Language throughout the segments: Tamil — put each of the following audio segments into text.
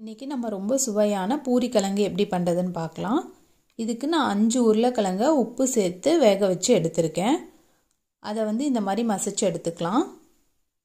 இன்றைக்கி நம்ம ரொம்ப சுவையான பூரி கிழங்கு எப்படி பண்ணுறதுன்னு பார்க்கலாம் இதுக்கு நான் அஞ்சு உருளைக்கிழங்க உப்பு சேர்த்து வேக வச்சு எடுத்திருக்கேன் அதை வந்து இந்த மாதிரி மசிச்சு எடுத்துக்கலாம்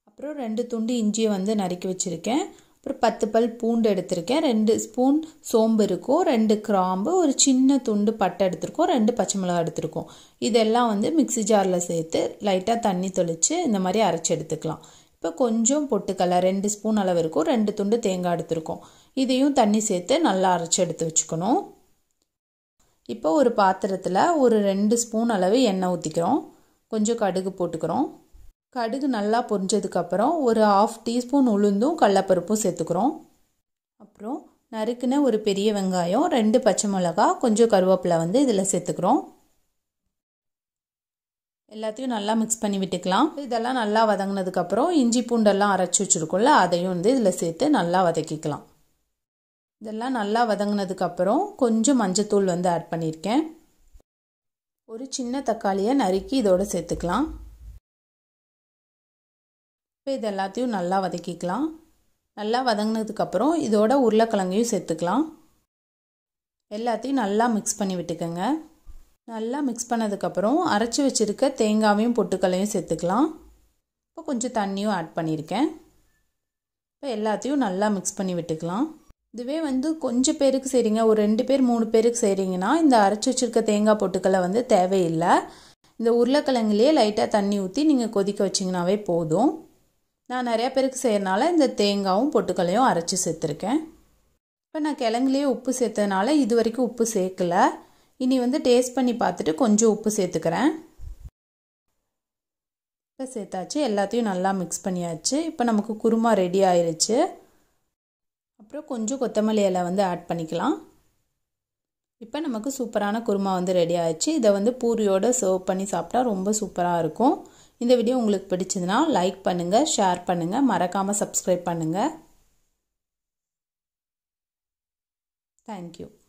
அப்புறம் ரெண்டு துண்டு இஞ்சியை வந்து நறுக்கி வச்சுருக்கேன் அப்புறம் பத்து பல் பூண்டு எடுத்திருக்கேன் ரெண்டு ஸ்பூன் சோம்பு இருக்கும் ரெண்டு கிராம்பு ஒரு சின்ன துண்டு பட்டை எடுத்திருக்கோம் ரெண்டு பச்சை மிளகா எடுத்திருக்கோம் இதெல்லாம் வந்து மிக்சி ஜாரில் சேர்த்து லைட்டாக தண்ணி தெளித்து இந்த மாதிரி அரைச்சி எடுத்துக்கலாம் இப்போ கொஞ்சம் பொட்டுக்கலை ரெண்டு ஸ்பூன் அளவு இருக்கும் ரெண்டு துண்டு தேங்காய் எடுத்திருக்கோம் இதையும் தண்ணி சேர்த்து நல்லா அரைச்சி எடுத்து வச்சுக்கணும் இப்போ ஒரு பாத்திரத்தில் ஒரு ரெண்டு ஸ்பூன் அளவு எண்ணெய் ஊற்றிக்கிறோம் கொஞ்சம் கடுகு போட்டுக்கிறோம் கடுகு நல்லா பொரிஞ்சதுக்கப்புறம் ஒரு ஆஃப் டீஸ்பூன் உளுந்தும் கடலப்பருப்பும் சேர்த்துக்கிறோம் அப்புறம் நறுக்குன ஒரு பெரிய வெங்காயம் ரெண்டு பச்சை மிளகா கொஞ்சம் கருவேப்பிலை வந்து இதில் சேர்த்துக்கிறோம் எல்லாத்தையும் நல்லா மிக்ஸ் பண்ணி விட்டுக்கலாம் இதெல்லாம் நல்லா வதங்கினதுக்கப்புறம் இஞ்சி பூண்டெல்லாம் அரைச்சி வச்சுருக்கோம்ல அதையும் வந்து இதில் சேர்த்து நல்லா வதக்கிக்கலாம் இதெல்லாம் நல்லா வதங்கினதுக்கப்புறம் கொஞ்சம் மஞ்சத்தூள் வந்து ஆட் பண்ணியிருக்கேன் ஒரு சின்ன தக்காளியை நறுக்கி இதோடு சேர்த்துக்கலாம் இப்போ இது எல்லாத்தையும் நல்லா வதக்கிக்கலாம் நல்லா வதங்கினதுக்கப்புறம் இதோட உருளைக்கிழங்கையும் சேர்த்துக்கலாம் எல்லாத்தையும் நல்லா மிக்ஸ் பண்ணி விட்டுக்கோங்க நல்லா மிக்ஸ் பண்ணதுக்கப்புறம் அரைச்சி வச்சுருக்க தேங்காவையும் பொட்டுக்கலையும் சேர்த்துக்கலாம் இப்போ கொஞ்சம் தண்ணியும் ஆட் பண்ணியிருக்கேன் இப்போ எல்லாத்தையும் நல்லா மிக்ஸ் பண்ணி விட்டுக்கலாம் இதுவே வந்து கொஞ்சம் பேருக்கு செய்கிறீங்க ஒரு ரெண்டு பேர் மூணு பேருக்கு செய்கிறீங்கன்னா இந்த அரைச்சி வச்சுருக்க தேங்காய் பொட்டுக்களை வந்து தேவையில்லை இந்த உருளைக்கிழங்குலேயே லைட்டாக தண்ணி ஊற்றி நீங்கள் கொதிக்க வச்சிங்கனாவே போதும் நான் நிறையா பேருக்கு செய்கிறனால இந்த தேங்காயும் பொட்டுக்களையும் அரைச்சி சேர்த்துருக்கேன் இப்போ நான் கிழங்குலேயே உப்பு சேர்த்ததுனால இது வரைக்கும் உப்பு சேர்க்கலை இனி வந்து டேஸ்ட் பண்ணி பார்த்துட்டு கொஞ்சம் உப்பு சேர்த்துக்கிறேன் இப்போ சேர்த்தாச்சு எல்லாத்தையும் நல்லா மிக்ஸ் பண்ணியாச்சு இப்போ நமக்கு குருமா ரெடி ஆயிடுச்சு அப்புறம் கொஞ்சம் கொத்தமல்லி இலை வந்து ஆட் பண்ணிக்கலாம் இப்போ நமக்கு சூப்பரான குருமா வந்து ரெடி ஆயிடுச்சு இதை வந்து பூரியோடு சர்வ் பண்ணி சாப்பிட்டா ரொம்ப சூப்பராக இருக்கும் இந்த வீடியோ உங்களுக்கு பிடிச்சதுன்னா லைக் பண்ணுங்கள் ஷேர் பண்ணுங்கள் மறக்காமல் சப்ஸ்கிரைப் பண்ணுங்கள் தேங்க்யூ